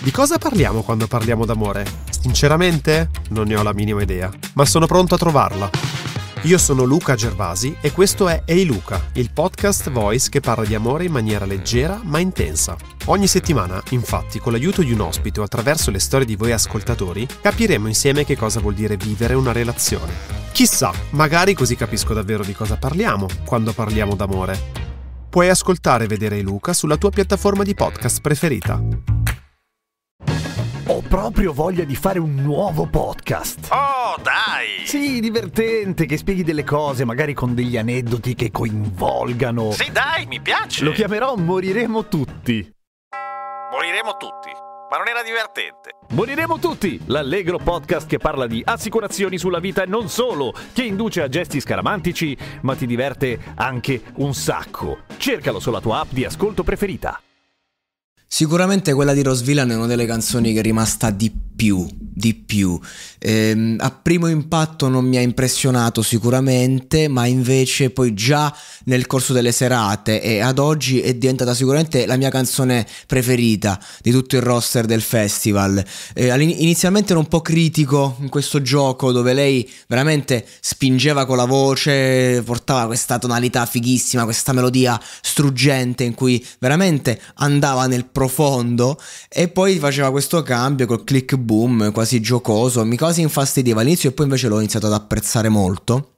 Di cosa parliamo quando parliamo d'amore? Sinceramente non ne ho la minima idea, ma sono pronto a trovarla. Io sono Luca Gervasi e questo è Ehi hey Luca, il podcast voice che parla di amore in maniera leggera ma intensa. Ogni settimana, infatti, con l'aiuto di un ospite o attraverso le storie di voi ascoltatori, capiremo insieme che cosa vuol dire vivere una relazione. Chissà, magari così capisco davvero di cosa parliamo quando parliamo d'amore. Puoi ascoltare e vedere Luca sulla tua piattaforma di podcast preferita. Ho proprio voglia di fare un nuovo podcast. Oh, dai! Sì, divertente, che spieghi delle cose, magari con degli aneddoti che coinvolgano. Sì, dai, mi piace. Lo chiamerò Moriremo tutti. Moriremo tutti. Ma non era divertente. Moriremo tutti! L'allegro podcast che parla di assicurazioni sulla vita e non solo, che induce a gesti scaramantici, ma ti diverte anche un sacco. Cercalo sulla tua app di ascolto preferita. Sicuramente quella di Rose è una delle canzoni che è rimasta di più più, di più. Ehm, a primo impatto non mi ha impressionato sicuramente, ma invece poi già nel corso delle serate e ad oggi è diventata sicuramente la mia canzone preferita di tutto il roster del festival. Ehm, inizialmente ero un po' critico in questo gioco dove lei veramente spingeva con la voce, portava questa tonalità fighissima, questa melodia struggente in cui veramente andava nel profondo e poi faceva questo cambio col click boom, quasi giocoso, mi quasi infastidiva all'inizio e poi invece l'ho iniziato ad apprezzare molto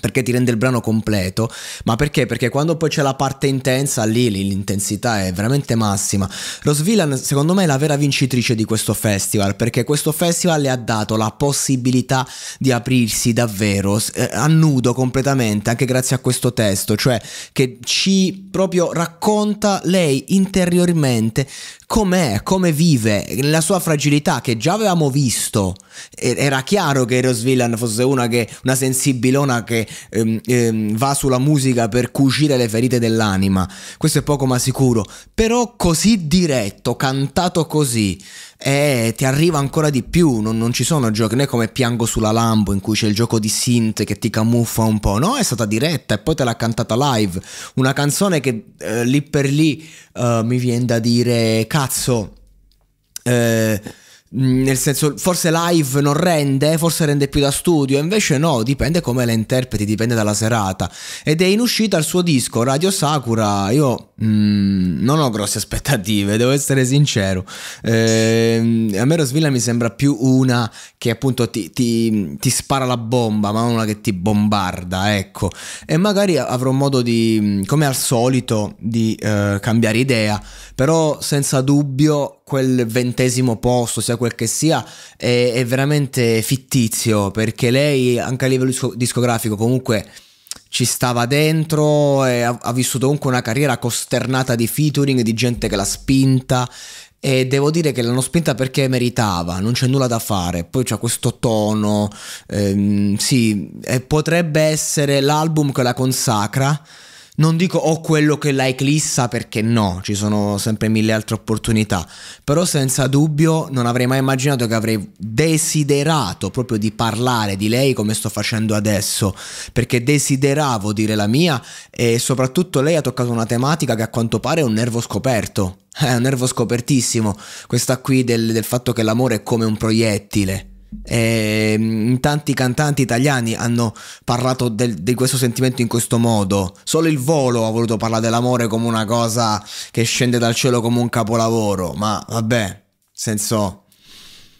perché ti rende il brano completo, ma perché? Perché quando poi c'è la parte intensa, lì l'intensità è veramente massima. Rose Villan secondo me è la vera vincitrice di questo festival, perché questo festival le ha dato la possibilità di aprirsi davvero, eh, a nudo completamente, anche grazie a questo testo, cioè che ci proprio racconta lei interiormente com'è, come vive, la sua fragilità che già avevamo visto. E era chiaro che Rose Villan fosse una, che, una sensibilona che che ehm, ehm, va sulla musica per cucire le ferite dell'anima, questo è poco ma sicuro, però così diretto, cantato così, eh, ti arriva ancora di più, non, non ci sono giochi, non è come Piango sulla Lambo in cui c'è il gioco di synth che ti camuffa un po', no, è stata diretta e poi te l'ha cantata live, una canzone che eh, lì per lì eh, mi viene da dire, cazzo... Eh, Mm, nel senso forse live non rende, forse rende più da studio, invece no, dipende come la interpreti, dipende dalla serata. Ed è in uscita il suo disco Radio Sakura, io mm, non ho grosse aspettative, devo essere sincero. Eh, a me Rosvilla mi sembra più una che appunto ti, ti, ti, spara la bomba, ma una che ti bombarda, ecco. E magari avrò modo di, come al solito, di eh, cambiare idea, però senza dubbio quel ventesimo posto, sia quel che sia, è, è veramente fittizio perché lei anche a livello discografico comunque ci stava dentro e ha, ha, vissuto comunque una carriera costernata di featuring, di gente che l'ha spinta e devo dire che l'hanno spinta perché meritava, non c'è nulla da fare, poi c'è questo tono, ehm, sì, potrebbe essere l'album che la consacra non dico ho oh, quello che la eclissa perché no, ci sono sempre mille altre opportunità, però senza dubbio non avrei mai immaginato che avrei desiderato proprio di parlare di lei come sto facendo adesso, perché desideravo dire la mia e soprattutto lei ha toccato una tematica che a quanto pare è un nervo scoperto, è un nervo scopertissimo, questa qui del, del fatto che l'amore è come un proiettile e ehm, tanti cantanti italiani hanno parlato del, di questo sentimento in questo modo. Solo il volo ha voluto parlare dell'amore come una cosa che scende dal cielo come un capolavoro. Ma vabbè, senso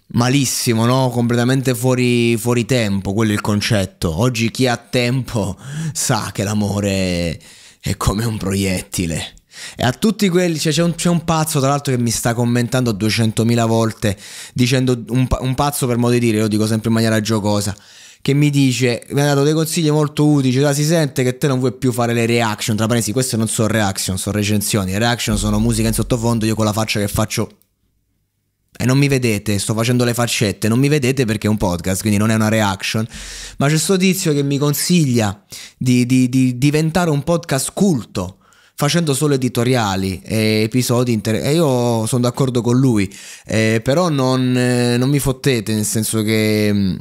malissimo, no? Completamente fuori, fuori tempo. Quello è il concetto. Oggi chi ha tempo sa che l'amore è come un proiettile. E a tutti quelli, cioè, c'è, un, c'è un pazzo tra l'altro che mi sta commentando 200.000 volte dicendo un, un pazzo per modo di dire, lo dico sempre in maniera giocosa che mi dice mi ha dato dei consigli molto utili cioè, si sente che te non vuoi più fare le reaction tra parentesi queste non sono reaction sono recensioni le reaction sono musica in sottofondo io con la faccia che faccio e non mi vedete sto facendo le faccette non mi vedete perché è un podcast quindi non è una reaction ma c'è questo tizio che mi consiglia di, di, di diventare un podcast culto facendo solo editoriali e episodi inter- e io sono d'accordo con lui eh, però non, eh, non, mi fottete nel senso che mm,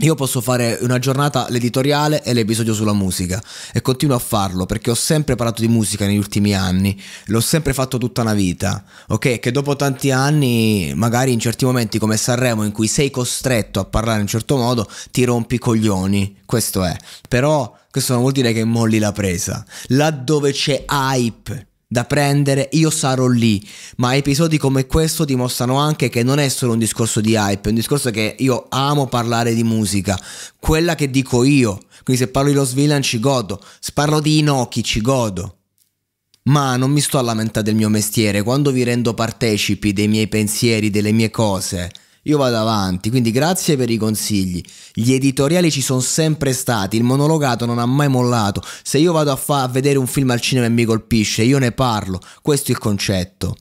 io posso fare una giornata l'editoriale e l'episodio sulla musica e continuo a farlo perché ho sempre parlato di musica negli ultimi anni, l'ho sempre fatto tutta una vita, ok? Che dopo tanti anni, magari in certi momenti come Sanremo in cui sei costretto a parlare in un certo modo, ti rompi i coglioni, questo è. Però questo non vuol dire che molli la presa. Laddove c'è hype da prendere, io sarò lì. Ma episodi come questo dimostrano anche che non è solo un discorso di hype, è un discorso che io amo parlare di musica, quella che dico io. Quindi se parlo di Los Villan ci godo, se parlo di Inoki ci godo. Ma non mi sto a lamentare del mio mestiere, quando vi rendo partecipi dei miei pensieri, delle mie cose, io vado avanti, quindi grazie per i consigli. Gli editoriali ci sono sempre stati, il monologato non ha mai mollato. Se io vado a, fa- a vedere un film al cinema e mi colpisce, io ne parlo. Questo è il concetto.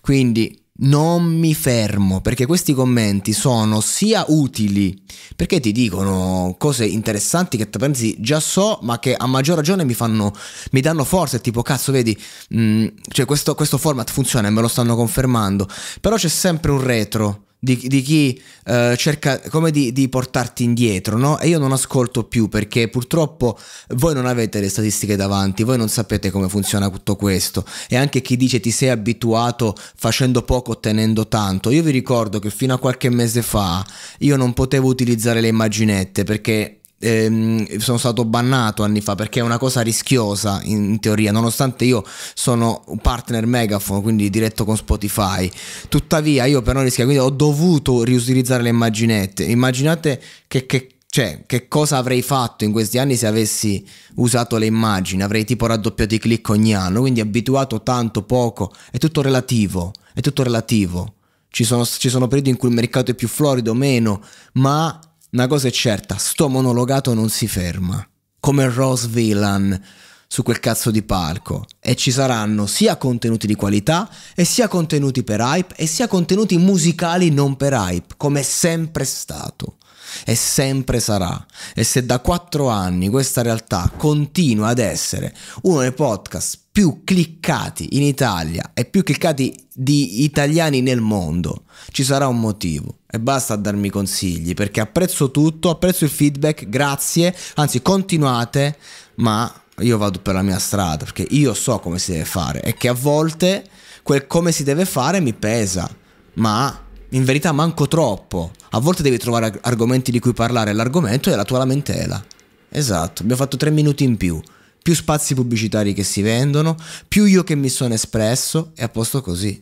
Quindi non mi fermo perché questi commenti sono sia utili perché ti dicono cose interessanti che pensi già so ma che a maggior ragione mi fanno mi danno forza tipo cazzo vedi mh, mm, cioè questo, questo format funziona e me lo stanno confermando però c'è sempre un retro di, di chi uh, cerca come di, di portarti indietro, no? E io non ascolto più perché purtroppo voi non avete le statistiche davanti, voi non sapete come funziona tutto questo. E anche chi dice ti sei abituato facendo poco, ottenendo tanto. Io vi ricordo che fino a qualche mese fa io non potevo utilizzare le immaginette perché ehm, sono stato bannato anni fa perché è una cosa rischiosa in teoria, nonostante io sono un partner Megaphone, quindi diretto con Spotify. Tuttavia io per non quindi ho dovuto riutilizzare le immaginette. Immaginate che, che cioè, che cosa avrei fatto in questi anni se avessi usato le immagini? Avrei tipo raddoppiato i click ogni anno, quindi abituato tanto, poco, è tutto relativo, è tutto relativo. Ci sono, ci sono periodi in cui il mercato è più florido, o meno, ma una cosa è certa, sto monologato non si ferma, come Rose Villan su quel cazzo di palco e ci saranno sia contenuti di qualità e sia contenuti per hype e sia contenuti musicali non per hype, come è sempre stato e sempre sarà. E se da quattro anni questa realtà continua ad essere uno dei podcast più cliccati in Italia e più cliccati di italiani nel mondo. Ci sarà un motivo e basta darmi consigli perché apprezzo tutto, apprezzo il feedback, grazie, anzi continuate, ma io vado per la mia strada perché io so come si deve fare e che a volte quel come si deve fare mi pesa, ma in verità manco troppo. A volte devi trovare argomenti di cui parlare, l'argomento è la tua lamentela. Esatto, abbiamo fatto tre minuti in più più spazi pubblicitari che si vendono, più io che mi sono espresso e a posto così.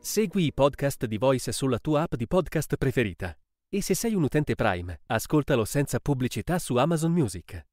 Segui i podcast di Voice sulla tua app di podcast preferita. E se sei un utente Prime, ascoltalo senza pubblicità su Amazon Music.